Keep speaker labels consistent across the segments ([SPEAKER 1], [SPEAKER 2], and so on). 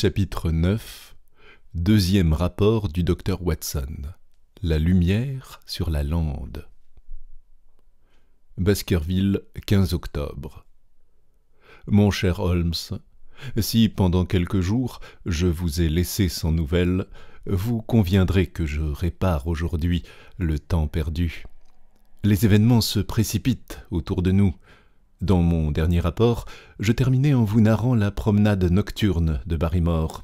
[SPEAKER 1] Chapitre 9 Deuxième rapport du docteur Watson La lumière sur la lande Baskerville, 15 octobre. Mon cher Holmes, si pendant quelques jours je vous ai laissé sans nouvelles, vous conviendrez que je répare aujourd'hui le temps perdu. Les événements se précipitent autour de nous. Dans mon dernier rapport, je terminais en vous narrant la promenade nocturne de Barrymore.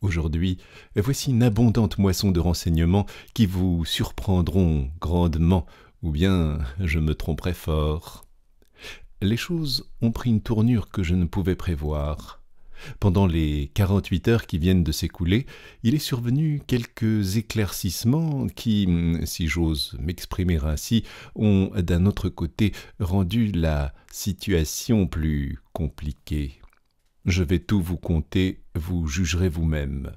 [SPEAKER 1] Aujourd'hui, voici une abondante moisson de renseignements qui vous surprendront grandement, ou bien je me tromperai fort. Les choses ont pris une tournure que je ne pouvais prévoir. Pendant les quarante-huit heures qui viennent de s'écouler, il est survenu quelques éclaircissements qui, si j'ose m'exprimer ainsi, ont d'un autre côté rendu la situation plus compliquée. Je vais tout vous conter, vous jugerez vous-même.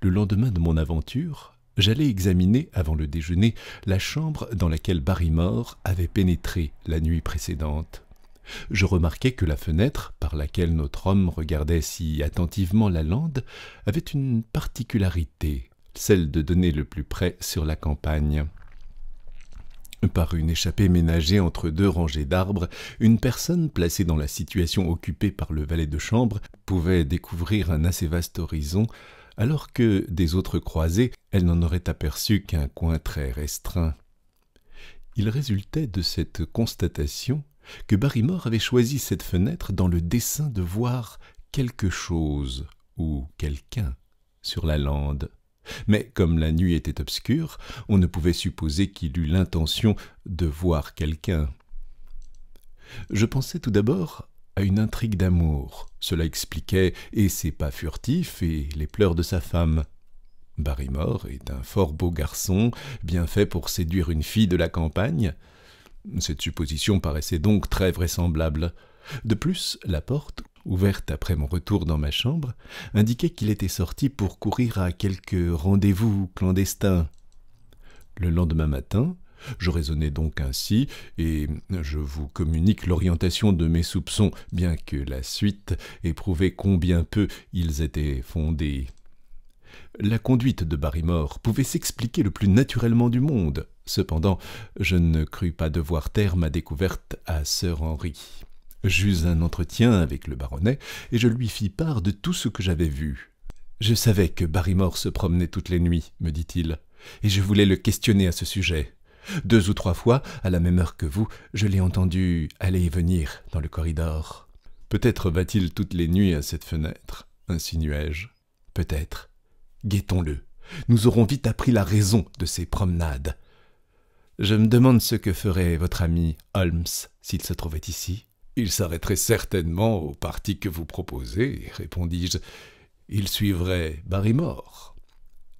[SPEAKER 1] Le lendemain de mon aventure, j'allais examiner, avant le déjeuner, la chambre dans laquelle Barrymore avait pénétré la nuit précédente. Je remarquai que la fenêtre, par laquelle notre homme regardait si attentivement la lande, avait une particularité, celle de donner le plus près sur la campagne. Par une échappée ménagée entre deux rangées d'arbres, une personne placée dans la situation occupée par le valet de chambre pouvait découvrir un assez vaste horizon, alors que des autres croisées, elle n'en aurait aperçu qu'un coin très restreint. Il résultait de cette constatation que Barrymore avait choisi cette fenêtre dans le dessein de voir quelque chose ou quelqu'un sur la lande. Mais comme la nuit était obscure, on ne pouvait supposer qu'il eût l'intention de voir quelqu'un. Je pensais tout d'abord à une intrigue d'amour. Cela expliquait et ses pas furtifs et les pleurs de sa femme. Barrymore est un fort beau garçon, bien fait pour séduire une fille de la campagne, cette supposition paraissait donc très vraisemblable. De plus, la porte, ouverte après mon retour dans ma chambre, indiquait qu'il était sorti pour courir à quelque rendez-vous clandestin. Le lendemain matin, je raisonnais donc ainsi, et je vous communique l'orientation de mes soupçons, bien que la suite éprouvait prouvé combien peu ils étaient fondés. La conduite de Barrymore pouvait s'expliquer le plus naturellement du monde. Cependant, je ne crus pas devoir taire ma découverte à Sir Henry. J'eus un entretien avec le baronnet et je lui fis part de tout ce que j'avais vu. Je savais que Barrymore se promenait toutes les nuits, me dit-il, et je voulais le questionner à ce sujet. Deux ou trois fois, à la même heure que vous, je l'ai entendu aller et venir dans le corridor. Peut-être va-t-il toutes les nuits à cette fenêtre, insinuai-je. Peut-être. Guettons-le. Nous aurons vite appris la raison de ces promenades. Je me demande ce que ferait votre ami Holmes s'il se trouvait ici. Il s'arrêterait certainement au parti que vous proposez, répondis-je. Il suivrait Barrymore.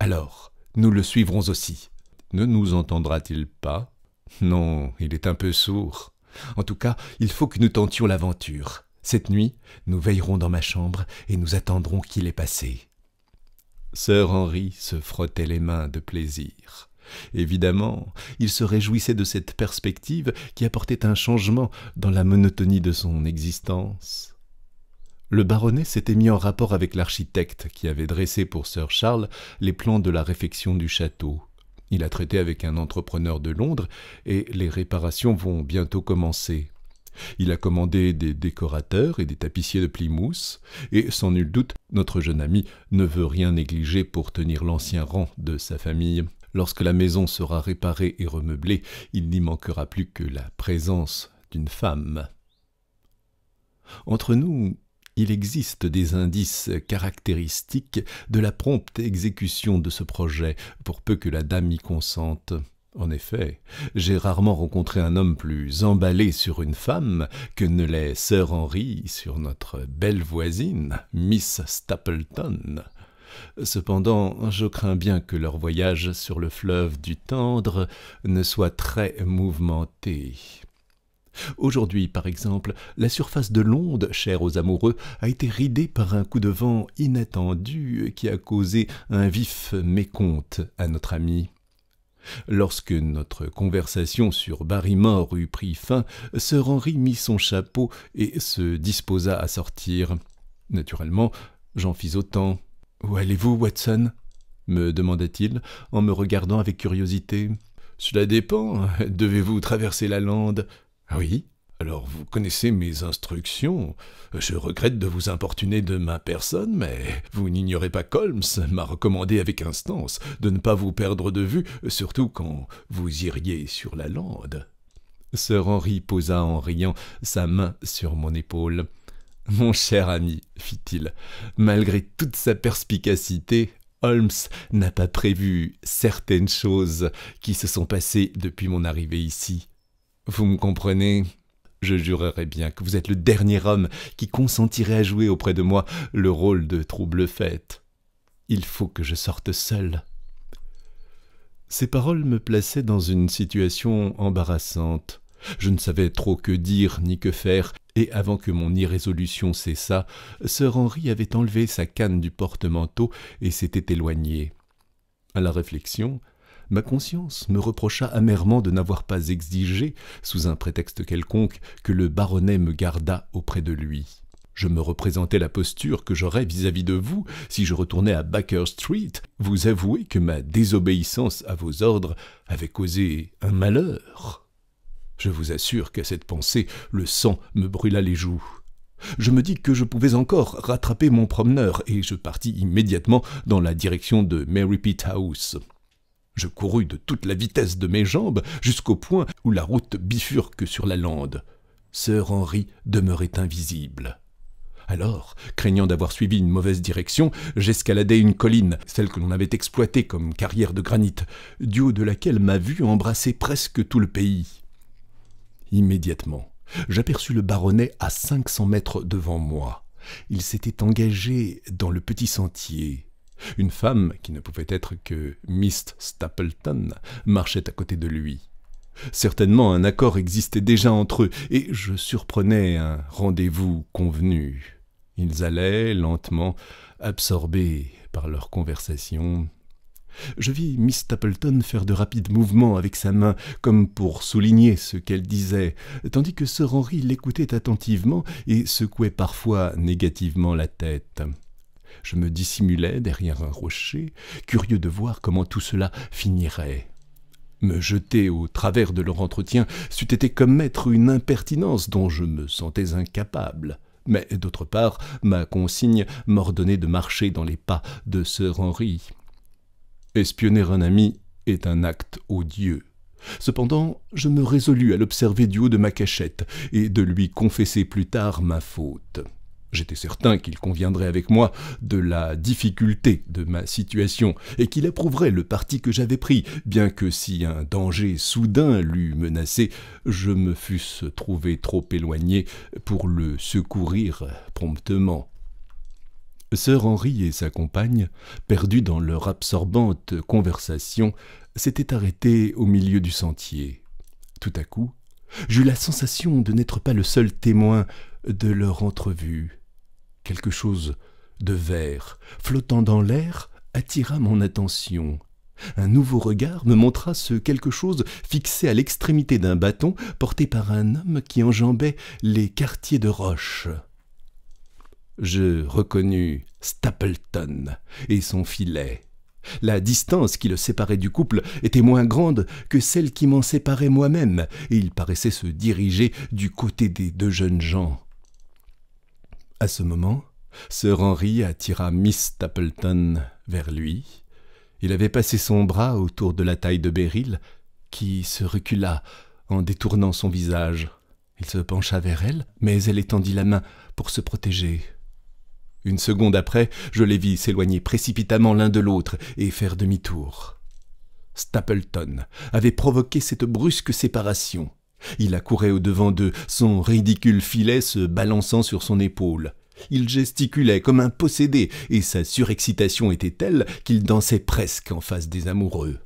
[SPEAKER 1] Alors, nous le suivrons aussi. Ne nous entendra-t-il pas Non, il est un peu sourd. En tout cas, il faut que nous tentions l'aventure. Cette nuit, nous veillerons dans ma chambre et nous attendrons qu'il ait passé. Sir Henry se frottait les mains de plaisir. Évidemment, il se réjouissait de cette perspective qui apportait un changement dans la monotonie de son existence. Le baronnet s'était mis en rapport avec l'architecte qui avait dressé pour Sir Charles les plans de la réfection du château. Il a traité avec un entrepreneur de Londres et les réparations vont bientôt commencer. Il a commandé des décorateurs et des tapissiers de Plymouth, et sans nul doute, notre jeune ami ne veut rien négliger pour tenir l'ancien rang de sa famille. Lorsque la maison sera réparée et remeublée, il n'y manquera plus que la présence d'une femme. Entre nous, il existe des indices caractéristiques de la prompte exécution de ce projet, pour peu que la dame y consente. En effet, j'ai rarement rencontré un homme plus emballé sur une femme que ne l'est Sir Henry sur notre belle voisine, Miss Stapleton. Cependant, je crains bien que leur voyage sur le fleuve du Tendre ne soit très mouvementé. Aujourd'hui, par exemple, la surface de l'onde, chère aux amoureux, a été ridée par un coup de vent inattendu qui a causé un vif mécompte à notre ami. Lorsque notre conversation sur Barrymore eut pris fin, sir Henry mit son chapeau et se disposa à sortir. Naturellement, j'en fis autant. Où allez-vous, Watson me demanda-t-il en me regardant avec curiosité. Cela dépend. Devez-vous traverser la lande ah Oui, alors vous connaissez mes instructions. Je regrette de vous importuner de ma personne, mais vous n'ignorez pas qu'Holmes m'a recommandé avec instance de ne pas vous perdre de vue, surtout quand vous iriez sur la lande. Sir Henry posa en riant sa main sur mon épaule. Mon cher ami, fit-il, malgré toute sa perspicacité, Holmes n'a pas prévu certaines choses qui se sont passées depuis mon arrivée ici. Vous me comprenez je jurerais bien que vous êtes le dernier homme qui consentirait à jouer auprès de moi le rôle de trouble-fête. Il faut que je sorte seul. Ces paroles me plaçaient dans une situation embarrassante. Je ne savais trop que dire ni que faire, et avant que mon irrésolution cessât, sir Henri avait enlevé sa canne du porte-manteau et s'était éloigné. À la réflexion, Ma conscience me reprocha amèrement de n'avoir pas exigé, sous un prétexte quelconque, que le baronnet me gardât auprès de lui. Je me représentais la posture que j'aurais vis-à-vis de vous si je retournais à Baker Street, vous avouez que ma désobéissance à vos ordres avait causé un malheur. Je vous assure qu'à cette pensée, le sang me brûla les joues. Je me dis que je pouvais encore rattraper mon promeneur et je partis immédiatement dans la direction de Pitt House. Je courus de toute la vitesse de mes jambes jusqu'au point où la route bifurque sur la lande. Sir Henry demeurait invisible. Alors, craignant d'avoir suivi une mauvaise direction, j'escaladai une colline, celle que l'on avait exploitée comme carrière de granit, du haut de laquelle ma vue embrassait presque tout le pays. Immédiatement, j'aperçus le baronnet à cinq cents mètres devant moi. Il s'était engagé dans le petit sentier. Une femme, qui ne pouvait être que Miss Stapleton, marchait à côté de lui. Certainement un accord existait déjà entre eux, et je surprenais un rendez-vous convenu. Ils allaient lentement, absorbés par leur conversation. Je vis Miss Stapleton faire de rapides mouvements avec sa main, comme pour souligner ce qu'elle disait, tandis que Sir Henry l'écoutait attentivement et secouait parfois négativement la tête. Je me dissimulais derrière un rocher, curieux de voir comment tout cela finirait. Me jeter au travers de leur entretien c'eût été commettre une impertinence dont je me sentais incapable. Mais d'autre part, ma consigne m'ordonnait de marcher dans les pas de Sir Henry. Espionner un ami est un acte odieux. Cependant, je me résolus à l'observer du haut de ma cachette et de lui confesser plus tard ma faute. J'étais certain qu'il conviendrait avec moi de la difficulté de ma situation et qu'il approuverait le parti que j'avais pris, bien que si un danger soudain l'eût menacé, je me fusse trouvé trop éloigné pour le secourir promptement. Sœur Henri et sa compagne, perdus dans leur absorbante conversation, s'étaient arrêtés au milieu du sentier. Tout à coup, j'eus la sensation de n'être pas le seul témoin de leur entrevue. Quelque chose de vert, flottant dans l'air, attira mon attention. Un nouveau regard me montra ce quelque chose fixé à l'extrémité d'un bâton porté par un homme qui enjambait les quartiers de roche. Je reconnus Stapleton et son filet. La distance qui le séparait du couple était moins grande que celle qui m'en séparait moi-même, et il paraissait se diriger du côté des deux jeunes gens. À ce moment, sir Henry attira Miss Stapleton vers lui. Il avait passé son bras autour de la taille de Beryl, qui se recula en détournant son visage. Il se pencha vers elle, mais elle étendit la main pour se protéger. Une seconde après, je les vis s'éloigner précipitamment l'un de l'autre et faire demi-tour. Stapleton avait provoqué cette brusque séparation. Il accourait au-devant d'eux, son ridicule filet se balançant sur son épaule. Il gesticulait comme un possédé, et sa surexcitation était telle qu'il dansait presque en face des amoureux.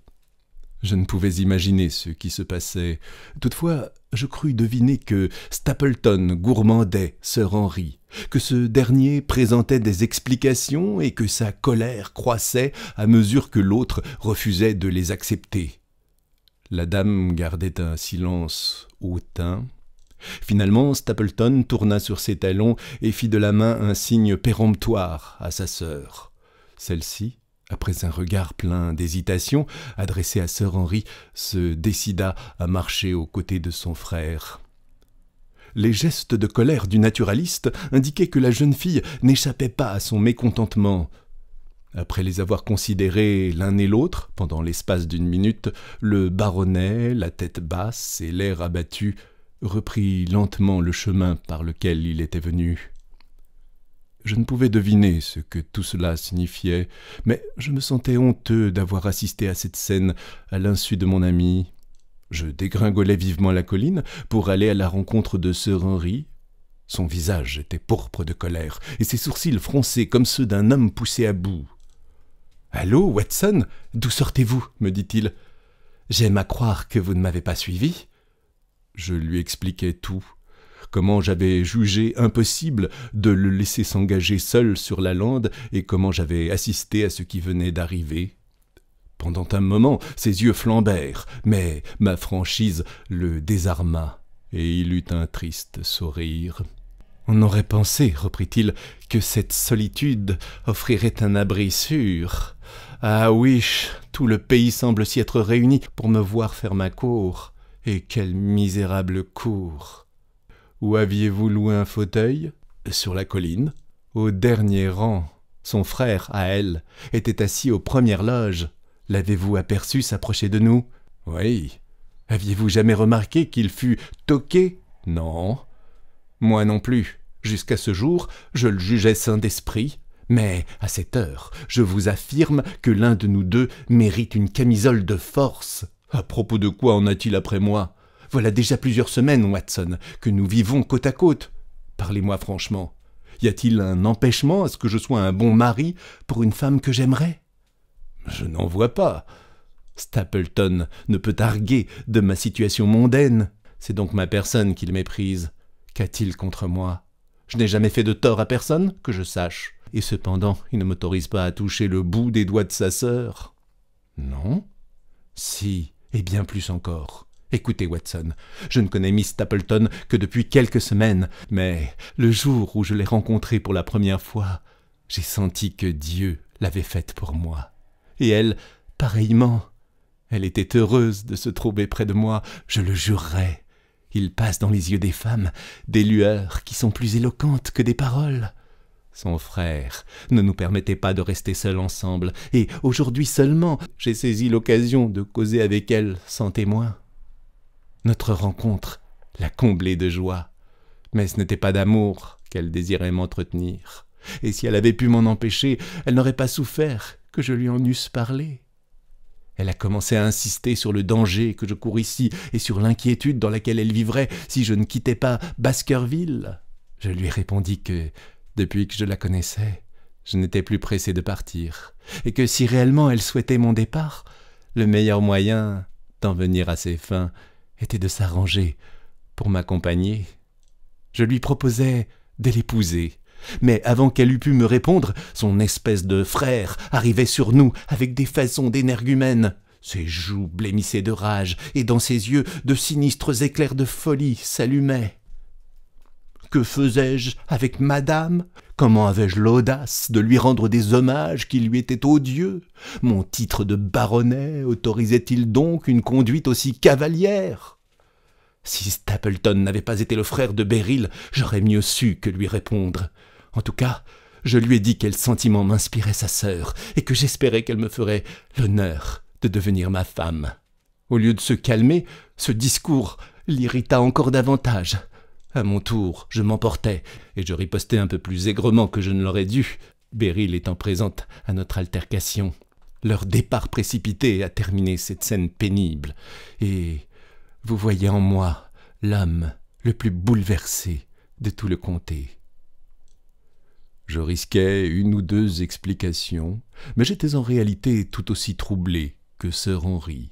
[SPEAKER 1] Je ne pouvais imaginer ce qui se passait. Toutefois, je crus deviner que Stapleton gourmandait Sir Henry, que ce dernier présentait des explications et que sa colère croissait à mesure que l'autre refusait de les accepter. La dame gardait un silence hautain. Finalement, Stapleton tourna sur ses talons et fit de la main un signe péremptoire à sa sœur. Celle-ci, après un regard plein d'hésitation adressé à sœur Henry, se décida à marcher aux côtés de son frère. Les gestes de colère du naturaliste indiquaient que la jeune fille n'échappait pas à son mécontentement. Après les avoir considérés l'un et l'autre pendant l'espace d'une minute, le baronnet, la tête basse et l'air abattu, reprit lentement le chemin par lequel il était venu. Je ne pouvais deviner ce que tout cela signifiait, mais je me sentais honteux d'avoir assisté à cette scène à l'insu de mon ami. Je dégringolai vivement la colline pour aller à la rencontre de Sir Henry. Son visage était pourpre de colère, et ses sourcils froncés comme ceux d'un homme poussé à bout. Allô, Watson, d'où sortez-vous me dit-il. J'aime à croire que vous ne m'avez pas suivi. Je lui expliquai tout comment j'avais jugé impossible de le laisser s'engager seul sur la lande et comment j'avais assisté à ce qui venait d'arriver. Pendant un moment, ses yeux flambèrent, mais ma franchise le désarma, et il eut un triste sourire. On aurait pensé, reprit-il, que cette solitude offrirait un abri sûr. Ah oui, tout le pays semble s'y être réuni pour me voir faire ma cour. Et quelle misérable cour Où aviez-vous loué un fauteuil Sur la colline. Au dernier rang. Son frère, à elle, était assis aux premières loges. L'avez-vous aperçu s'approcher de nous Oui. Aviez-vous jamais remarqué qu'il fût toqué Non. Moi non plus. Jusqu'à ce jour, je le jugeais sain d'esprit. Mais à cette heure, je vous affirme que l'un de nous deux mérite une camisole de force. À propos de quoi en a-t-il après moi Voilà déjà plusieurs semaines, Watson, que nous vivons côte à côte. Parlez-moi franchement. Y a-t-il un empêchement à ce que je sois un bon mari pour une femme que j'aimerais Je n'en vois pas. Stapleton ne peut targuer de ma situation mondaine. C'est donc ma personne qu'il méprise. Qu'a-t-il contre moi Je n'ai jamais fait de tort à personne, que je sache et cependant il ne m'autorise pas à toucher le bout des doigts de sa sœur. Non Si, et bien plus encore. Écoutez, Watson, je ne connais Miss Stapleton que depuis quelques semaines, mais le jour où je l'ai rencontrée pour la première fois, j'ai senti que Dieu l'avait faite pour moi. Et elle, pareillement, elle était heureuse de se trouver près de moi, je le jurerais. Il passe dans les yeux des femmes des lueurs qui sont plus éloquentes que des paroles son frère, ne nous permettait pas de rester seuls ensemble, et aujourd'hui seulement j'ai saisi l'occasion de causer avec elle sans témoin. Notre rencontre l'a comblée de joie, mais ce n'était pas d'amour qu'elle désirait m'entretenir, et si elle avait pu m'en empêcher, elle n'aurait pas souffert que je lui en eusse parlé. Elle a commencé à insister sur le danger que je cours ici et sur l'inquiétude dans laquelle elle vivrait si je ne quittais pas Baskerville. Je lui répondis que depuis que je la connaissais, je n'étais plus pressé de partir, et que si réellement elle souhaitait mon départ, le meilleur moyen d'en venir à ses fins était de s'arranger pour m'accompagner. Je lui proposais de l'épouser, mais avant qu'elle eût pu me répondre, son espèce de frère arrivait sur nous avec des façons d'énergumène. Ses joues blêmissaient de rage, et dans ses yeux de sinistres éclairs de folie s'allumaient. Que faisais-je avec madame Comment avais-je l'audace de lui rendre des hommages qui lui étaient odieux Mon titre de baronnet autorisait-il donc une conduite aussi cavalière Si Stapleton n'avait pas été le frère de Beryl, j'aurais mieux su que lui répondre. En tout cas, je lui ai dit quel sentiment m'inspirait sa sœur et que j'espérais qu'elle me ferait l'honneur de devenir ma femme. Au lieu de se calmer, ce discours l'irrita encore davantage. À mon tour, je m'emportais, et je ripostais un peu plus aigrement que je ne l'aurais dû, Beryl étant présente à notre altercation. Leur départ précipité a terminé cette scène pénible, et vous voyez en moi l'âme le plus bouleversé de tout le comté. Je risquais une ou deux explications, mais j'étais en réalité tout aussi troublé que sir Henry.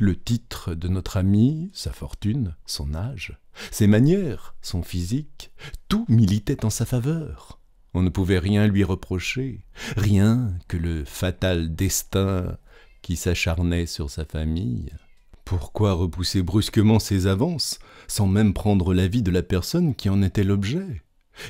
[SPEAKER 1] Le titre de notre ami, sa fortune, son âge, ses manières, son physique, tout militait en sa faveur. On ne pouvait rien lui reprocher, rien que le fatal destin qui s'acharnait sur sa famille. Pourquoi repousser brusquement ses avances, sans même prendre l'avis de la personne qui en était l'objet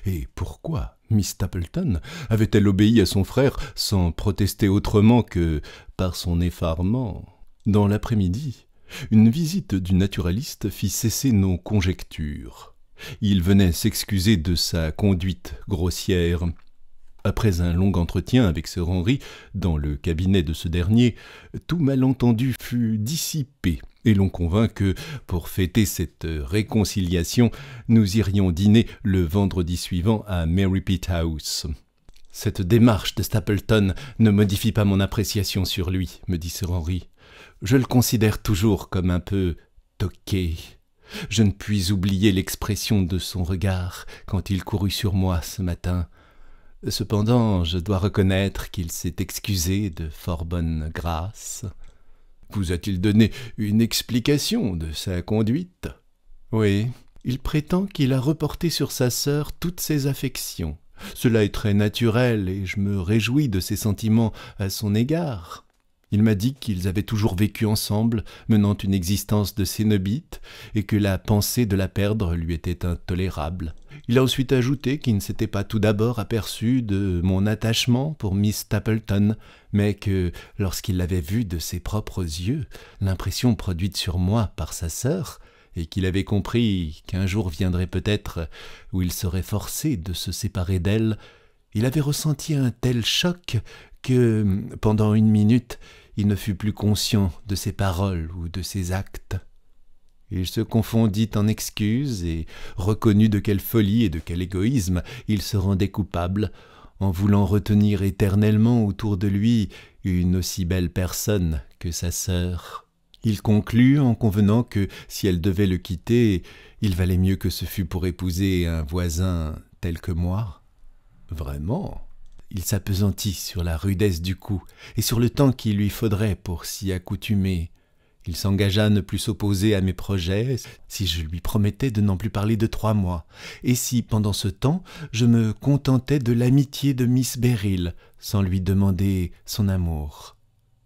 [SPEAKER 1] Et pourquoi Miss Stapleton avait-elle obéi à son frère sans protester autrement que par son effarement Dans l'après-midi, une visite du naturaliste fit cesser nos conjectures. Il venait s'excuser de sa conduite grossière. Après un long entretien avec Sir Henry, dans le cabinet de ce dernier, tout malentendu fut dissipé, et l'on convint que, pour fêter cette réconciliation, nous irions dîner le vendredi suivant à Mary-Pitt House. Cette démarche de Stapleton ne modifie pas mon appréciation sur lui, me dit Sir Henry je le considère toujours comme un peu toqué. Je ne puis oublier l'expression de son regard quand il courut sur moi ce matin. Cependant, je dois reconnaître qu'il s'est excusé de fort bonne grâce. Vous a-t-il donné une explication de sa conduite Oui, il prétend qu'il a reporté sur sa sœur toutes ses affections. Cela est très naturel et je me réjouis de ses sentiments à son égard. Il m'a dit qu'ils avaient toujours vécu ensemble, menant une existence de cénobite, et que la pensée de la perdre lui était intolérable. Il a ensuite ajouté qu'il ne s'était pas tout d'abord aperçu de mon attachement pour Miss Stapleton, mais que, lorsqu'il l'avait vue de ses propres yeux, l'impression produite sur moi par sa sœur, et qu'il avait compris qu'un jour viendrait peut-être où il serait forcé de se séparer d'elle, il avait ressenti un tel choc que, hum, pendant une minute, il ne fut plus conscient de ses paroles ou de ses actes. Il se confondit en excuses et reconnut de quelle folie et de quel égoïsme il se rendait coupable en voulant retenir éternellement autour de lui une aussi belle personne que sa sœur. Il conclut en convenant que si elle devait le quitter, il valait mieux que ce fût pour épouser un voisin tel que moi. Vraiment Il s'appesantit sur la rudesse du coup et sur le temps qu'il lui faudrait pour s'y accoutumer. Il s'engagea à ne plus s'opposer à mes projets si je lui promettais de n'en plus parler de trois mois, et si, pendant ce temps, je me contentais de l'amitié de Miss Beryl, sans lui demander son amour.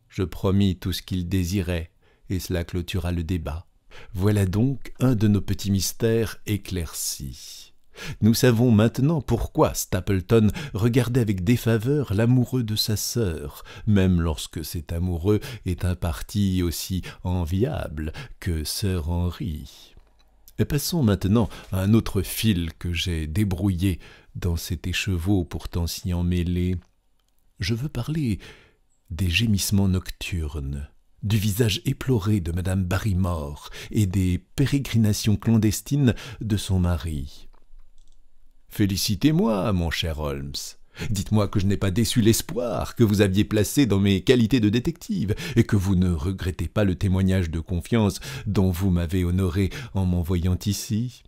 [SPEAKER 1] Je promis tout ce qu'il désirait, et cela clôtura le débat. Voilà donc un de nos petits mystères éclaircis. Nous savons maintenant pourquoi Stapleton regardait avec défaveur l'amoureux de sa sœur, même lorsque cet amoureux est un parti aussi enviable que sœur Henry. Et passons maintenant à un autre fil que j'ai débrouillé dans cet écheveau pourtant si emmêlé. Je veux parler des gémissements nocturnes du visage éploré de madame Barrymore et des pérégrinations clandestines de son mari. Félicitez-moi, mon cher Holmes. Dites-moi que je n'ai pas déçu l'espoir que vous aviez placé dans mes qualités de détective, et que vous ne regrettez pas le témoignage de confiance dont vous m'avez honoré en m'envoyant ici.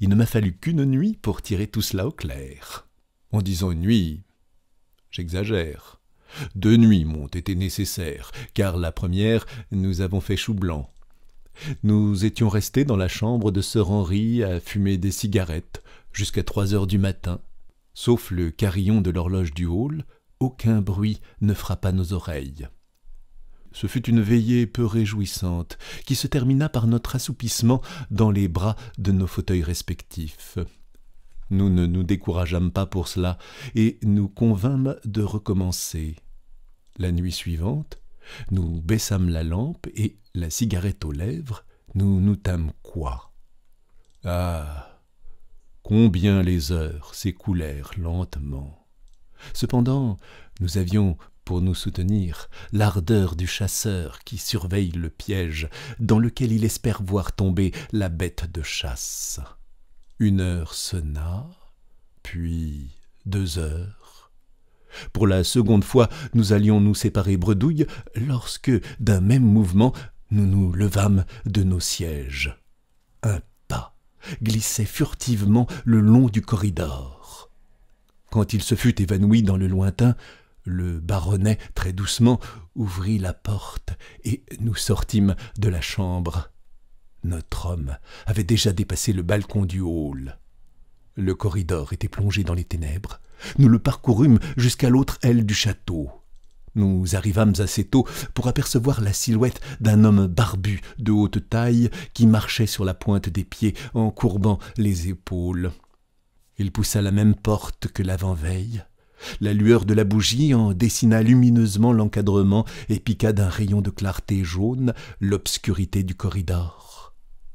[SPEAKER 1] Il ne m'a fallu qu'une nuit pour tirer tout cela au clair. En disant nuit, j'exagère. Deux nuits m'ont été nécessaires, car la première, nous avons fait chou blanc. Nous étions restés dans la chambre de Sir Henry à fumer des cigarettes, jusqu'à trois heures du matin. Sauf le carillon de l'horloge du hall, aucun bruit ne frappa nos oreilles. Ce fut une veillée peu réjouissante, qui se termina par notre assoupissement dans les bras de nos fauteuils respectifs. Nous ne nous décourageâmes pas pour cela, et nous convînmes de recommencer. La nuit suivante, nous baissâmes la lampe et, la cigarette aux lèvres, nous nous tâmes quoi Ah Combien les heures s'écoulèrent lentement. Cependant, nous avions pour nous soutenir l'ardeur du chasseur qui surveille le piège dans lequel il espère voir tomber la bête de chasse. Une heure sonna, puis deux heures. Pour la seconde fois, nous allions nous séparer bredouille lorsque, d'un même mouvement, nous nous levâmes de nos sièges. Un glissait furtivement le long du corridor. Quand il se fut évanoui dans le lointain, le baronnet, très doucement, ouvrit la porte et nous sortîmes de la chambre. Notre homme avait déjà dépassé le balcon du hall. Le corridor était plongé dans les ténèbres. Nous le parcourûmes jusqu'à l'autre aile du château. Nous arrivâmes assez tôt pour apercevoir la silhouette d'un homme barbu de haute taille qui marchait sur la pointe des pieds en courbant les épaules. Il poussa la même porte que l'avant-veille. La lueur de la bougie en dessina lumineusement l'encadrement et piqua d'un rayon de clarté jaune l'obscurité du corridor.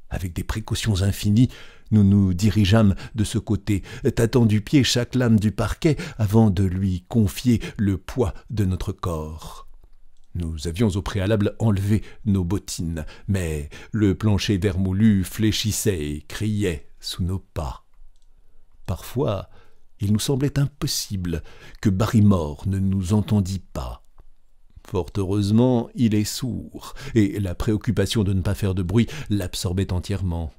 [SPEAKER 1] Avec des précautions infinies, nous nous dirigeâmes de ce côté, tâtant du pied chaque lame du parquet avant de lui confier le poids de notre corps. Nous avions au préalable enlevé nos bottines, mais le plancher vermoulu fléchissait et criait sous nos pas. Parfois, il nous semblait impossible que Barrymore ne nous entendît pas. Fort heureusement, il est sourd, et la préoccupation de ne pas faire de bruit l'absorbait entièrement.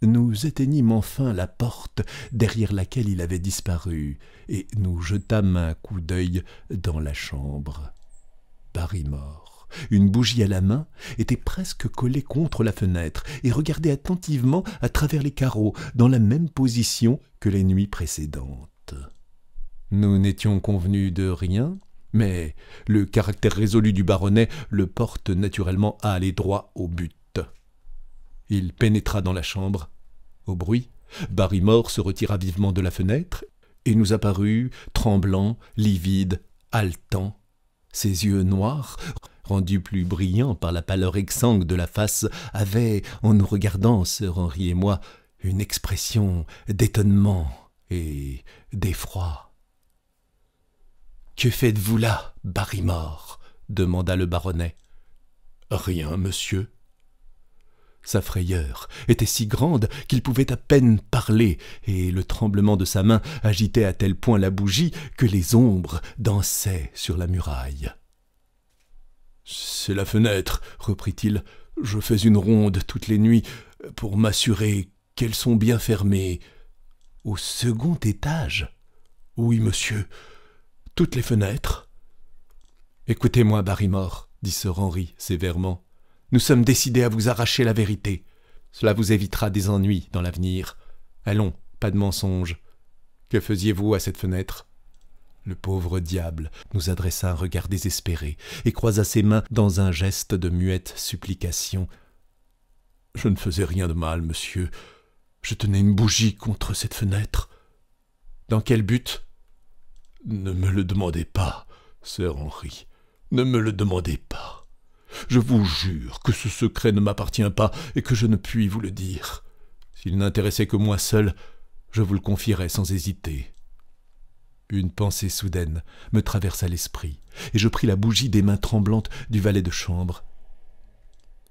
[SPEAKER 1] Nous éteignîmes enfin la porte derrière laquelle il avait disparu, et nous jetâmes un coup d'œil dans la chambre. Paris mort, une bougie à la main, était presque collé contre la fenêtre et regardait attentivement à travers les carreaux, dans la même position que les nuits précédentes. Nous n'étions convenus de rien, mais le caractère résolu du baronnet le porte naturellement à aller droit au but. Il pénétra dans la chambre. Au bruit, Barrymore se retira vivement de la fenêtre et nous apparut, tremblant, livide, haletant, ses yeux noirs, rendus plus brillants par la pâleur exsangue de la face, avaient, en nous regardant, sir Henri et moi, une expression d'étonnement et d'effroi. Que faites-vous là, Barrymore demanda le baronnet. Rien, monsieur. Sa frayeur était si grande qu'il pouvait à peine parler, et le tremblement de sa main agitait à tel point la bougie que les ombres dansaient sur la muraille. C'est la fenêtre, reprit-il. Je fais une ronde toutes les nuits pour m'assurer qu'elles sont bien fermées. Au second étage Oui, monsieur, toutes les fenêtres. Écoutez-moi, Barrymore, dit Sir Henry sévèrement. Nous sommes décidés à vous arracher la vérité. Cela vous évitera des ennuis dans l'avenir. Allons, pas de mensonge. Que faisiez-vous à cette fenêtre Le pauvre diable nous adressa un regard désespéré et croisa ses mains dans un geste de muette supplication. Je ne faisais rien de mal, monsieur. Je tenais une bougie contre cette fenêtre. Dans quel but ne me le demandez pas, sœur Henri, ne me le demandez pas. Je vous jure que ce secret ne m'appartient pas et que je ne puis vous le dire. S'il n'intéressait que moi seul, je vous le confierais sans hésiter. Une pensée soudaine me traversa l'esprit, et je pris la bougie des mains tremblantes du valet de chambre.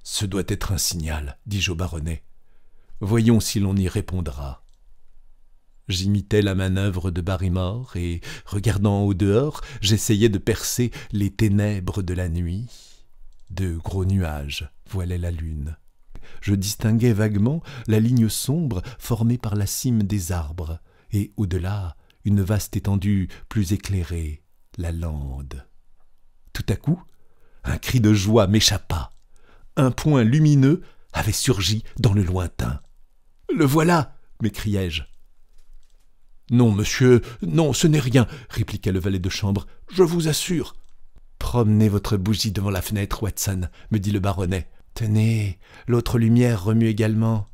[SPEAKER 1] Ce doit être un signal, dis-je au baronnet. Voyons si l'on y répondra. J'imitais la manœuvre de Barrymore et, regardant au dehors, j'essayais de percer les ténèbres de la nuit. De gros nuages voilaient la lune. Je distinguais vaguement la ligne sombre formée par la cime des arbres, et au-delà, une vaste étendue plus éclairée, la lande. Tout à coup, un cri de joie m'échappa. Un point lumineux avait surgi dans le lointain. Le voilà m'écriai-je. Non, monsieur, non, ce n'est rien, répliqua le valet de chambre, je vous assure. Promenez votre bougie devant la fenêtre, Watson, me dit le baronnet. Tenez, l'autre lumière remue également.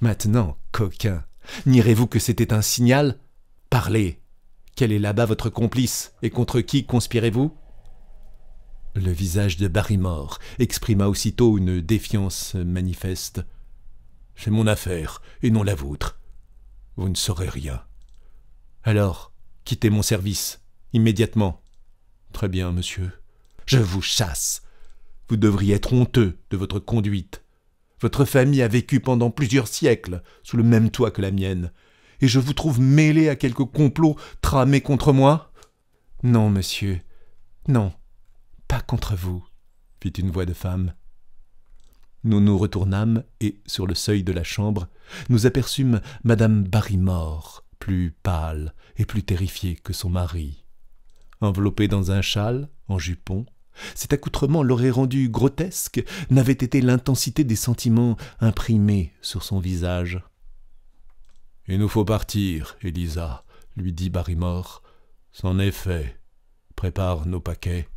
[SPEAKER 1] Maintenant, coquin, nirez vous que c'était un signal Parlez Quel est là-bas votre complice et contre qui conspirez-vous Le visage de Barrymore exprima aussitôt une défiance manifeste. C'est mon affaire et non la vôtre. Vous ne saurez rien. Alors, quittez mon service, immédiatement. Très bien, monsieur. Je vous chasse. Vous devriez être honteux de votre conduite. Votre famille a vécu pendant plusieurs siècles sous le même toit que la mienne, et je vous trouve mêlé à quelque complot tramé contre moi Non, monsieur, non, pas contre vous, fit une voix de femme. Nous nous retournâmes et, sur le seuil de la chambre, nous aperçûmes Madame Barrymore, plus pâle et plus terrifiée que son mari. Enveloppée dans un châle, en jupon, cet accoutrement l'aurait rendu grotesque, n'avait été l'intensité des sentiments imprimés sur son visage. Il nous faut partir, Elisa, lui dit Barrymore. C'en est fait. Prépare nos paquets.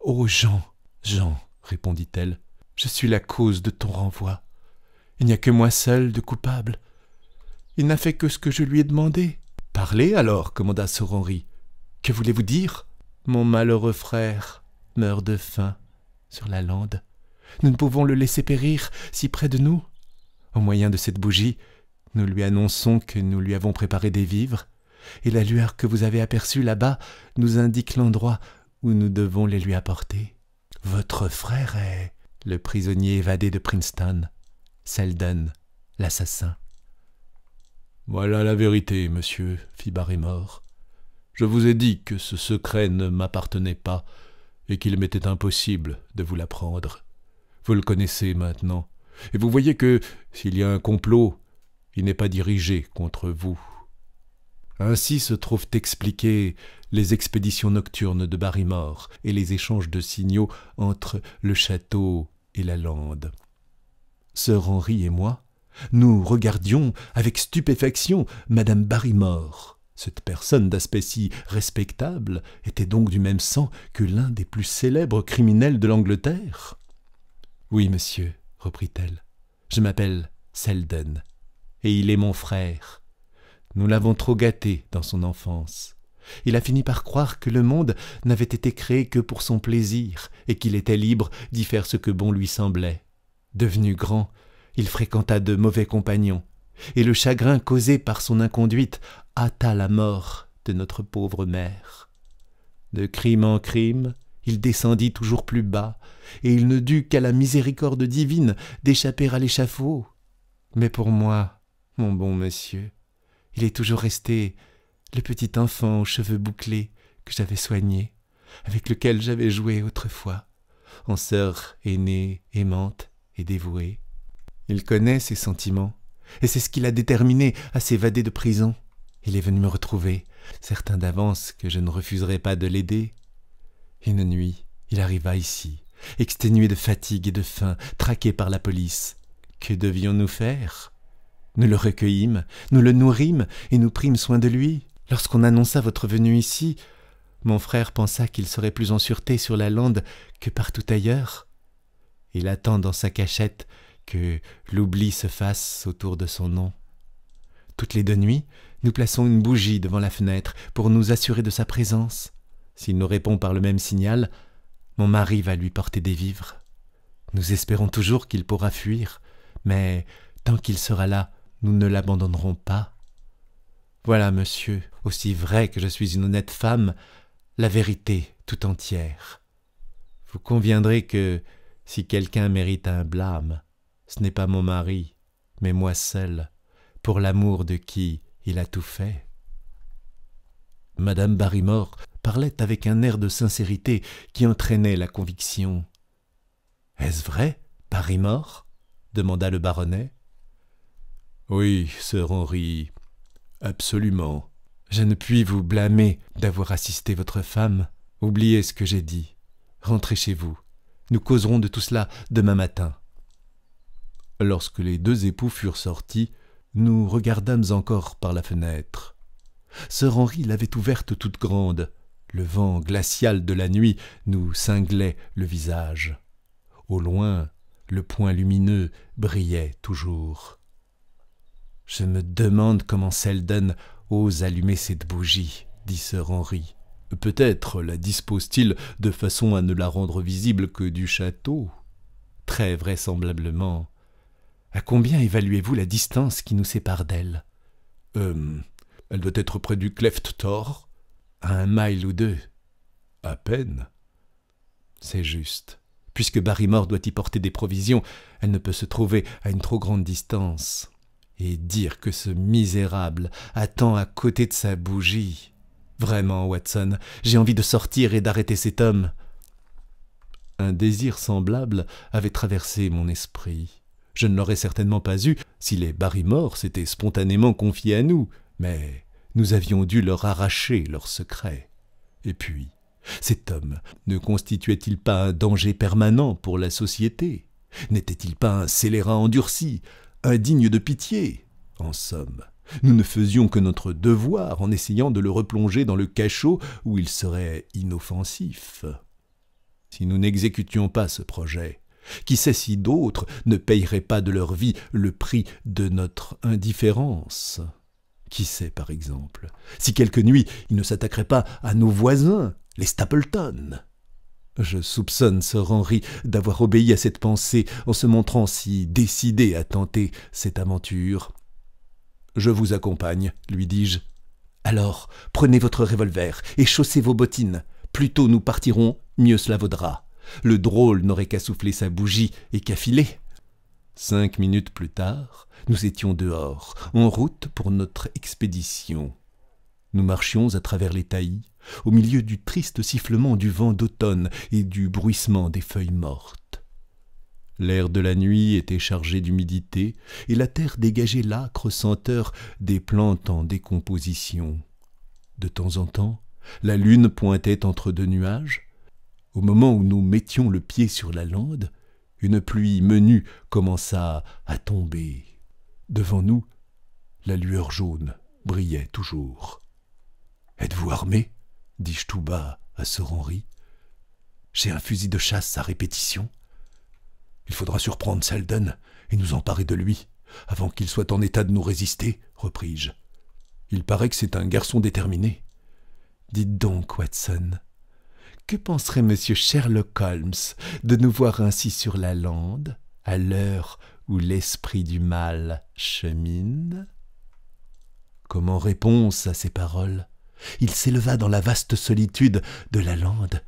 [SPEAKER 1] Oh, Jean, Jean, répondit-elle, je suis la cause de ton renvoi. Il n'y a que moi seul de coupable. Il n'a fait que ce que je lui ai demandé. Parlez alors, commanda Sir Henry. Que voulez-vous dire Mon malheureux frère meurt de faim sur la lande. Nous ne pouvons le laisser périr si près de nous. Au moyen de cette bougie, nous lui annonçons que nous lui avons préparé des vivres, et la lueur que vous avez aperçue là-bas nous indique l'endroit où nous devons les lui apporter. Votre frère est le prisonnier évadé de Princeton, Selden, l'assassin. Voilà la vérité, monsieur, fit Barrymore. Je vous ai dit que ce secret ne m'appartenait pas et qu'il m'était impossible de vous l'apprendre. Vous le connaissez maintenant, et vous voyez que, s'il y a un complot, il n'est pas dirigé contre vous. Ainsi se trouvent expliquées les expéditions nocturnes de Barrymore et les échanges de signaux entre le château et la lande. Sir Henry et moi, nous regardions avec stupéfaction Madame Barrymore. Cette personne d'aspect si respectable était donc du même sang que l'un des plus célèbres criminels de l'Angleterre. Oui, monsieur, reprit-elle, je m'appelle Selden, et il est mon frère. Nous l'avons trop gâté dans son enfance. Il a fini par croire que le monde n'avait été créé que pour son plaisir, et qu'il était libre d'y faire ce que bon lui semblait. Devenu grand, il fréquenta de mauvais compagnons, et le chagrin causé par son inconduite hâta la mort de notre pauvre mère. De crime en crime, il descendit toujours plus bas, et il ne dut qu'à la miséricorde divine d'échapper à l'échafaud. Mais pour moi, mon bon monsieur, il est toujours resté le petit enfant aux cheveux bouclés que j'avais soigné, avec lequel j'avais joué autrefois, en sœur aînée, aimante et dévouée. Il connaît ses sentiments, et c'est ce qui l'a déterminé à s'évader de prison. Il est venu me retrouver, certain d'avance que je ne refuserais pas de l'aider. Une nuit, il arriva ici, exténué de fatigue et de faim, traqué par la police. Que devions-nous faire Nous le recueillîmes, nous le nourrîmes et nous prîmes soin de lui. Lorsqu'on annonça votre venue ici, mon frère pensa qu'il serait plus en sûreté sur la lande que partout ailleurs. Il attend dans sa cachette que l'oubli se fasse autour de son nom. Toutes les deux nuits, nous plaçons une bougie devant la fenêtre pour nous assurer de sa présence. S'il nous répond par le même signal, mon mari va lui porter des vivres. Nous espérons toujours qu'il pourra fuir, mais tant qu'il sera là, nous ne l'abandonnerons pas. Voilà, monsieur, aussi vrai que je suis une honnête femme, la vérité tout entière. Vous conviendrez que si quelqu'un mérite un blâme, ce n'est pas mon mari, mais moi seule, pour l'amour de qui il a tout fait. Madame Barrymore parlait avec un air de sincérité qui entraînait la conviction. Est-ce vrai, Barrymore demanda le baronnet. Oui, sœur Henri, absolument. Je ne puis vous blâmer d'avoir assisté votre femme. Oubliez ce que j'ai dit. Rentrez chez vous. Nous causerons de tout cela demain matin. Lorsque les deux époux furent sortis, nous regardâmes encore par la fenêtre. Sœur Henri l'avait ouverte toute grande. Le vent glacial de la nuit nous cinglait le visage. Au loin, le point lumineux brillait toujours. Je me demande comment Selden ose allumer cette bougie, dit sœur Henri. Peut-être la dispose-t-il de façon à ne la rendre visible que du château. Très vraisemblablement, à combien évaluez-vous la distance qui nous sépare d'elle Euh. Elle doit être près du Cleft Thor. À un mile ou deux. À peine. C'est juste. Puisque Barrymore doit y porter des provisions, elle ne peut se trouver à une trop grande distance. Et dire que ce misérable attend à côté de sa bougie. Vraiment, Watson, j'ai envie de sortir et d'arrêter cet homme. Un désir semblable avait traversé mon esprit. Je ne l'aurais certainement pas eu si les Barrymore s'étaient spontanément confiés à nous, mais nous avions dû leur arracher leur secret. Et puis, cet homme ne constituait-il pas un danger permanent pour la société N'était-il pas un scélérat endurci, indigne de pitié En somme, nous ne faisions que notre devoir en essayant de le replonger dans le cachot où il serait inoffensif. Si nous n'exécutions pas ce projet, qui sait si d'autres ne payeraient pas de leur vie le prix de notre indifférence Qui sait, par exemple, si quelque nuit ils ne s'attaqueraient pas à nos voisins, les Stapleton je soupçonne Sir Henry d'avoir obéi à cette pensée en se montrant si décidé à tenter cette aventure. Je vous accompagne, lui dis-je. Alors, prenez votre revolver et chaussez vos bottines. Plus tôt nous partirons, mieux cela vaudra. Le drôle n'aurait qu'à souffler sa bougie et qu'à filer. Cinq minutes plus tard, nous étions dehors, en route pour notre expédition. Nous marchions à travers les taillis, au milieu du triste sifflement du vent d'automne et du bruissement des feuilles mortes. L'air de la nuit était chargé d'humidité, et la terre dégageait l'âcre senteur des plantes en décomposition. De temps en temps, la lune pointait entre deux nuages, au moment où nous mettions le pied sur la lande, une pluie menue commença à tomber. Devant nous, la lueur jaune brillait toujours. Êtes-vous armé dis-je tout bas à Sir Henry. J'ai un fusil de chasse à répétition. Il faudra surprendre Selden et nous emparer de lui, avant qu'il soit en état de nous résister, repris-je. Il paraît que c'est un garçon déterminé. Dites donc, Watson, que penserait M. Sherlock Holmes de nous voir ainsi sur la lande, à l'heure où l'esprit du mal chemine Comme en réponse à ces paroles, il s'éleva dans la vaste solitude de la lande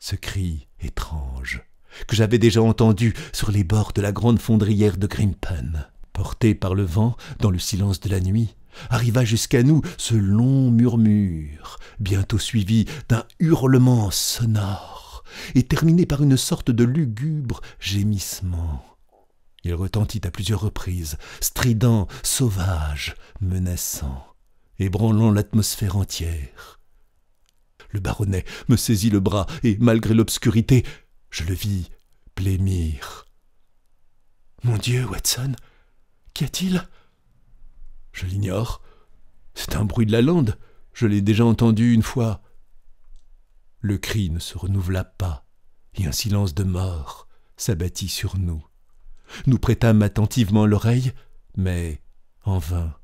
[SPEAKER 1] ce cri étrange que j'avais déjà entendu sur les bords de la grande fondrière de Grimpen, porté par le vent dans le silence de la nuit, arriva jusqu'à nous ce long murmure, bientôt suivi d'un hurlement sonore et terminé par une sorte de lugubre gémissement. Il retentit à plusieurs reprises, strident, sauvage, menaçant, ébranlant l'atmosphère entière. Le baronnet me saisit le bras et, malgré l'obscurité, je le vis blêmir. Mon Dieu, Watson, qu'y a-t-il je l'ignore. C'est un bruit de la lande. Je l'ai déjà entendu une fois. Le cri ne se renouvela pas, et un silence de mort s'abattit sur nous. Nous prêtâmes attentivement l'oreille, mais en vain.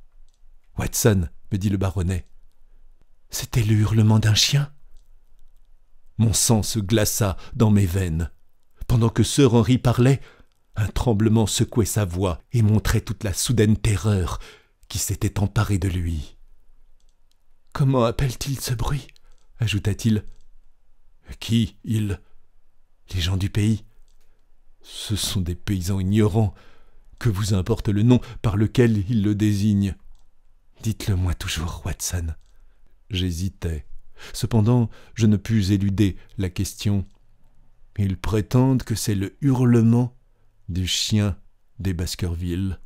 [SPEAKER 1] Watson, me dit le baronnet, c'était le hurlement d'un chien. Mon sang se glaça dans mes veines. Pendant que Sir Henry parlait, un tremblement secouait sa voix et montrait toute la soudaine terreur qui s'était emparé de lui. Comment appelle-t-il ce bruit ajouta-t-il. Qui, il ?— Les gens du pays. Ce sont des paysans ignorants. Que vous importe le nom par lequel ils le désignent Dites-le-moi toujours, Watson. J'hésitais. Cependant, je ne pus éluder la question. Ils prétendent que c'est le hurlement du chien des Baskerville.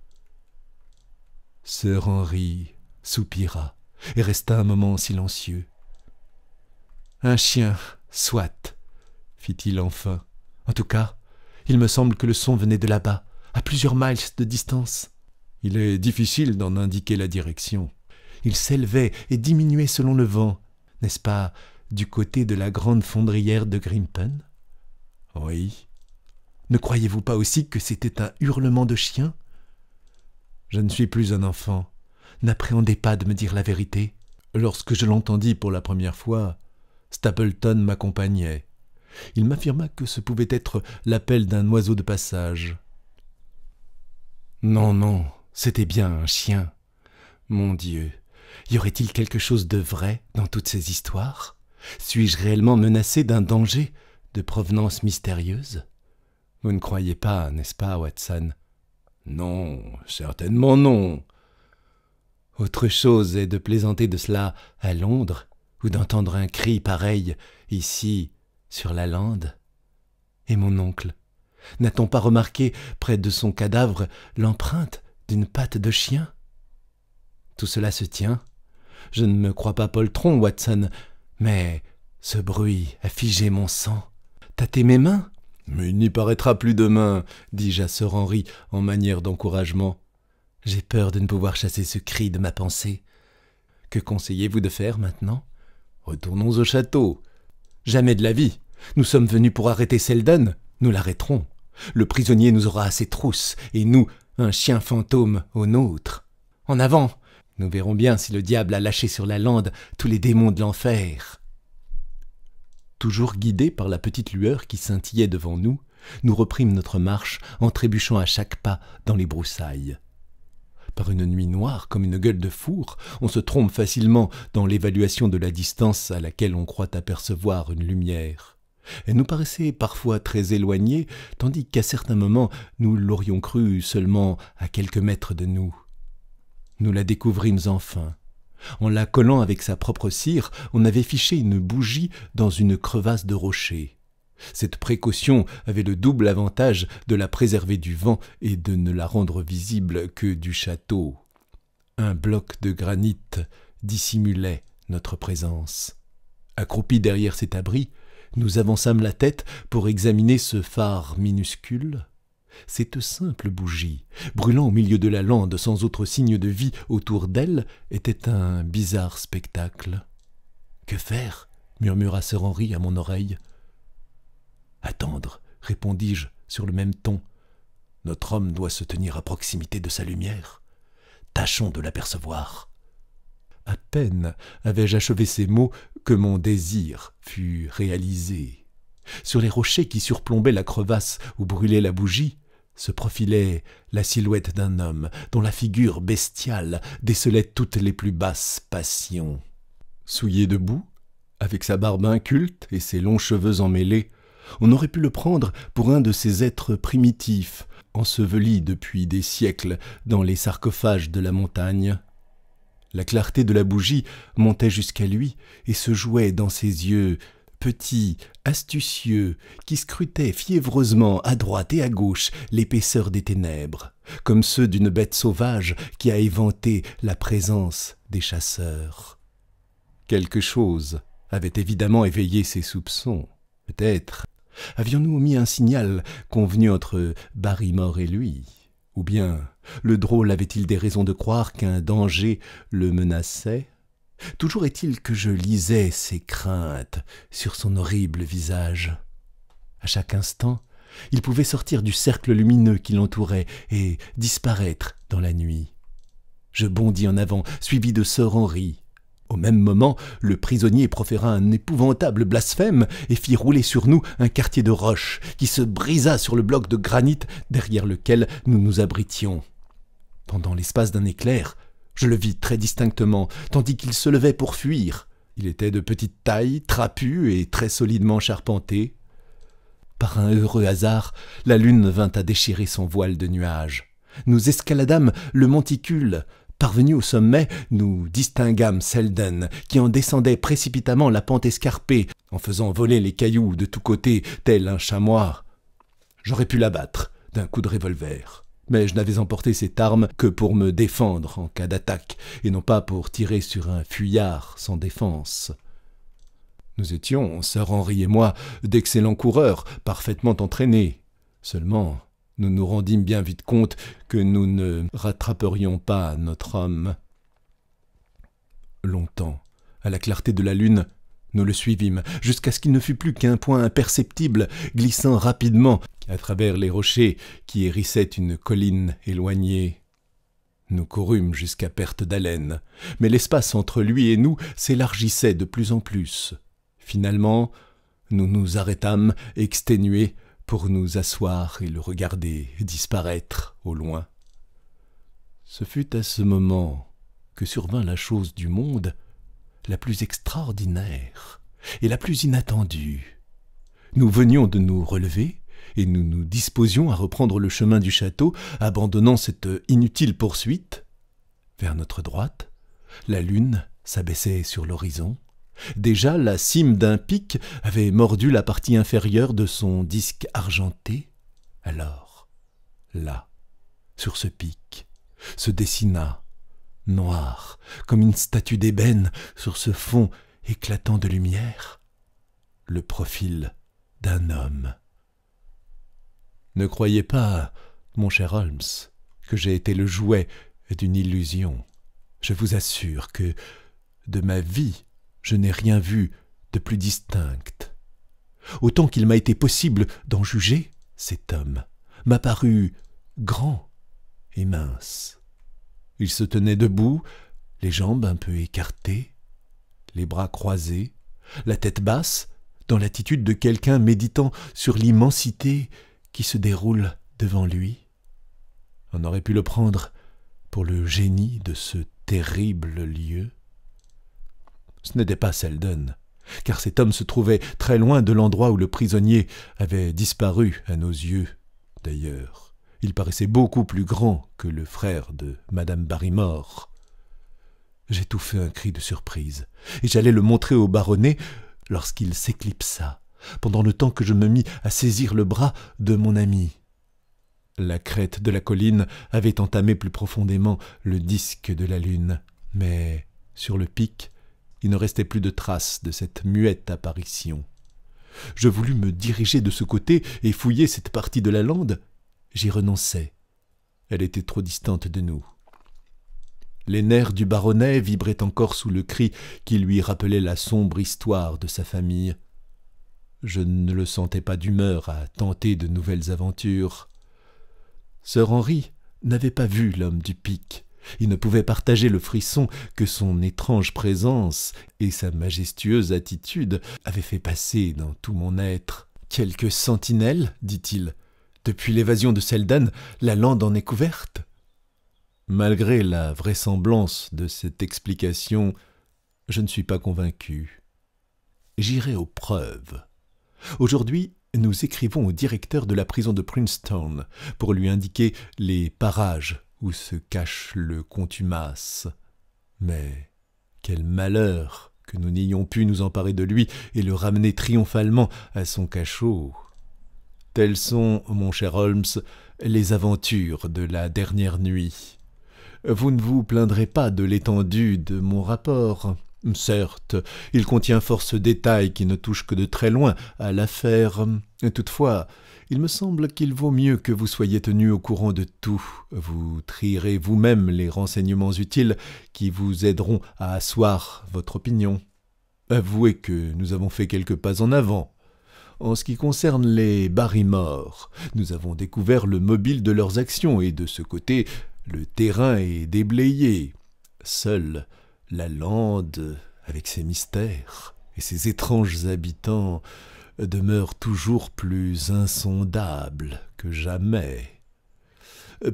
[SPEAKER 1] Sir Henry soupira et resta un moment silencieux. Un chien, soit, fit-il enfin. En tout cas, il me semble que le son venait de là-bas, à plusieurs miles de distance. Il est difficile d'en indiquer la direction. Il s'élevait et diminuait selon le vent, n'est-ce pas, du côté de la grande fondrière de Grimpen Oui. Ne croyez-vous pas aussi que c'était un hurlement de chien je ne suis plus un enfant. N'appréhendez pas de me dire la vérité. Lorsque je l'entendis pour la première fois, Stapleton m'accompagnait. Il m'affirma que ce pouvait être l'appel d'un oiseau de passage. Non, non, c'était bien un chien. Mon Dieu, y aurait-il quelque chose de vrai dans toutes ces histoires Suis-je réellement menacé d'un danger de provenance mystérieuse Vous ne croyez pas, n'est-ce pas, Watson non, certainement non. Autre chose est de plaisanter de cela à Londres, ou d'entendre un cri pareil ici, sur la lande. Et mon oncle N'a-t-on pas remarqué près de son cadavre l'empreinte d'une patte de chien Tout cela se tient. Je ne me crois pas poltron, Watson, mais ce bruit a figé mon sang, Tâtez mes mains, mais il n'y paraîtra plus demain, dis-je à Sir Henry en manière d'encouragement. J'ai peur de ne pouvoir chasser ce cri de ma pensée. Que conseillez-vous de faire maintenant Retournons au château. Jamais de la vie. Nous sommes venus pour arrêter Selden. Nous l'arrêterons. Le prisonnier nous aura à ses trousses, et nous, un chien fantôme, au nôtre. En avant Nous verrons bien si le diable a lâché sur la lande tous les démons de l'enfer. Toujours guidés par la petite lueur qui scintillait devant nous, nous reprîmes notre marche en trébuchant à chaque pas dans les broussailles. Par une nuit noire comme une gueule de four, on se trompe facilement dans l'évaluation de la distance à laquelle on croit apercevoir une lumière. Elle nous paraissait parfois très éloignée, tandis qu'à certains moments nous l'aurions crue seulement à quelques mètres de nous. Nous la découvrîmes enfin, en la collant avec sa propre cire, on avait fiché une bougie dans une crevasse de rocher. Cette précaution avait le double avantage de la préserver du vent et de ne la rendre visible que du château. Un bloc de granit dissimulait notre présence. Accroupis derrière cet abri, nous avançâmes la tête pour examiner ce phare minuscule, cette simple bougie, brûlant au milieu de la lande sans autre signe de vie autour d'elle, était un bizarre spectacle. Que faire murmura sir Henry à mon oreille. Attendre, répondis-je sur le même ton. Notre homme doit se tenir à proximité de sa lumière. Tâchons de l'apercevoir. À peine avais-je achevé ces mots que mon désir fut réalisé. Sur les rochers qui surplombaient la crevasse où brûlait la bougie, se profilait la silhouette d'un homme dont la figure bestiale décelait toutes les plus basses passions. Souillé debout, avec sa barbe inculte et ses longs cheveux emmêlés, on aurait pu le prendre pour un de ces êtres primitifs, ensevelis depuis des siècles dans les sarcophages de la montagne. La clarté de la bougie montait jusqu'à lui et se jouait dans ses yeux petit, astucieux, qui scrutait fiévreusement à droite et à gauche l'épaisseur des ténèbres, comme ceux d'une bête sauvage qui a éventé la présence des chasseurs. Quelque chose avait évidemment éveillé ses soupçons, peut-être. Avions-nous mis un signal convenu entre Barrymore et lui Ou bien le drôle avait-il des raisons de croire qu'un danger le menaçait Toujours est-il que je lisais ses craintes sur son horrible visage. À chaque instant, il pouvait sortir du cercle lumineux qui l'entourait et disparaître dans la nuit. Je bondis en avant, suivi de sir Henri. Au même moment, le prisonnier proféra un épouvantable blasphème et fit rouler sur nous un quartier de roche qui se brisa sur le bloc de granit derrière lequel nous nous abritions. Pendant l'espace d'un éclair, je le vis très distinctement, tandis qu'il se levait pour fuir. Il était de petite taille, trapu et très solidement charpenté. Par un heureux hasard, la lune vint à déchirer son voile de nuages. Nous escaladâmes le monticule. Parvenus au sommet, nous distinguâmes Selden, qui en descendait précipitamment la pente escarpée, en faisant voler les cailloux de tous côtés, tel un chamois. J'aurais pu l'abattre d'un coup de revolver mais je n'avais emporté cette arme que pour me défendre en cas d'attaque, et non pas pour tirer sur un fuyard sans défense. Nous étions, sœur Henri et moi, d'excellents coureurs, parfaitement entraînés. Seulement, nous nous rendîmes bien vite compte que nous ne rattraperions pas notre homme. Longtemps, à la clarté de la lune, nous le suivîmes, jusqu'à ce qu'il ne fût plus qu'un point imperceptible, glissant rapidement à travers les rochers qui hérissaient une colline éloignée. Nous courûmes jusqu'à perte d'haleine, mais l'espace entre lui et nous s'élargissait de plus en plus. Finalement, nous nous arrêtâmes, exténués, pour nous asseoir et le regarder disparaître au loin. Ce fut à ce moment que survint la chose du monde la plus extraordinaire et la plus inattendue. Nous venions de nous relever, et nous nous disposions à reprendre le chemin du château, abandonnant cette inutile poursuite. Vers notre droite, la lune s'abaissait sur l'horizon. Déjà la cime d'un pic avait mordu la partie inférieure de son disque argenté. Alors, là, sur ce pic, se dessina noir, comme une statue d'ébène sur ce fond éclatant de lumière, le profil d'un homme. Ne croyez pas, mon cher Holmes, que j'ai été le jouet d'une illusion. Je vous assure que, de ma vie, je n'ai rien vu de plus distinct. Autant qu'il m'a été possible d'en juger, cet homme m'a paru grand et mince, il se tenait debout, les jambes un peu écartées, les bras croisés, la tête basse, dans l'attitude de quelqu'un méditant sur l'immensité qui se déroule devant lui. On aurait pu le prendre pour le génie de ce terrible lieu. Ce n'était pas Selden, car cet homme se trouvait très loin de l'endroit où le prisonnier avait disparu à nos yeux, d'ailleurs. Il paraissait beaucoup plus grand que le frère de Madame Barrymore. J'étouffai un cri de surprise, et j'allais le montrer au baronnet lorsqu'il s'éclipsa, pendant le temps que je me mis à saisir le bras de mon ami. La crête de la colline avait entamé plus profondément le disque de la lune, mais sur le pic, il ne restait plus de traces de cette muette apparition. Je voulus me diriger de ce côté et fouiller cette partie de la lande, J'y renonçais. Elle était trop distante de nous. Les nerfs du baronnet vibraient encore sous le cri qui lui rappelait la sombre histoire de sa famille. Je ne le sentais pas d'humeur à tenter de nouvelles aventures. Sir Henri n'avait pas vu l'homme du pic. Il ne pouvait partager le frisson que son étrange présence et sa majestueuse attitude avaient fait passer dans tout mon être. Quelques sentinelles, dit-il, depuis l'évasion de Selden, la lande en est couverte. Malgré la vraisemblance de cette explication, je ne suis pas convaincu. J'irai aux preuves. Aujourd'hui, nous écrivons au directeur de la prison de Princeton pour lui indiquer les parages où se cache le contumace. Mais quel malheur que nous n'ayons pu nous emparer de lui et le ramener triomphalement à son cachot. Telles sont, mon cher Holmes, les aventures de la dernière nuit. Vous ne vous plaindrez pas de l'étendue de mon rapport. Certes, il contient force détails qui ne touchent que de très loin à l'affaire. Toutefois, il me semble qu'il vaut mieux que vous soyez tenu au courant de tout. Vous trierez vous-même les renseignements utiles qui vous aideront à asseoir votre opinion. Avouez que nous avons fait quelques pas en avant en ce qui concerne les Barrymore, nous avons découvert le mobile de leurs actions et de ce côté, le terrain est déblayé. Seule la lande, avec ses mystères et ses étranges habitants, demeure toujours plus insondable que jamais.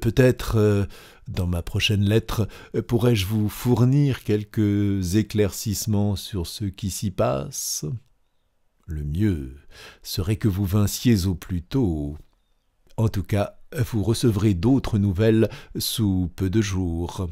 [SPEAKER 1] Peut-être, euh, dans ma prochaine lettre, pourrais-je vous fournir quelques éclaircissements sur ce qui s'y passe le mieux serait que vous vinssiez au plus tôt. En tout cas, vous recevrez d'autres nouvelles sous peu de jours.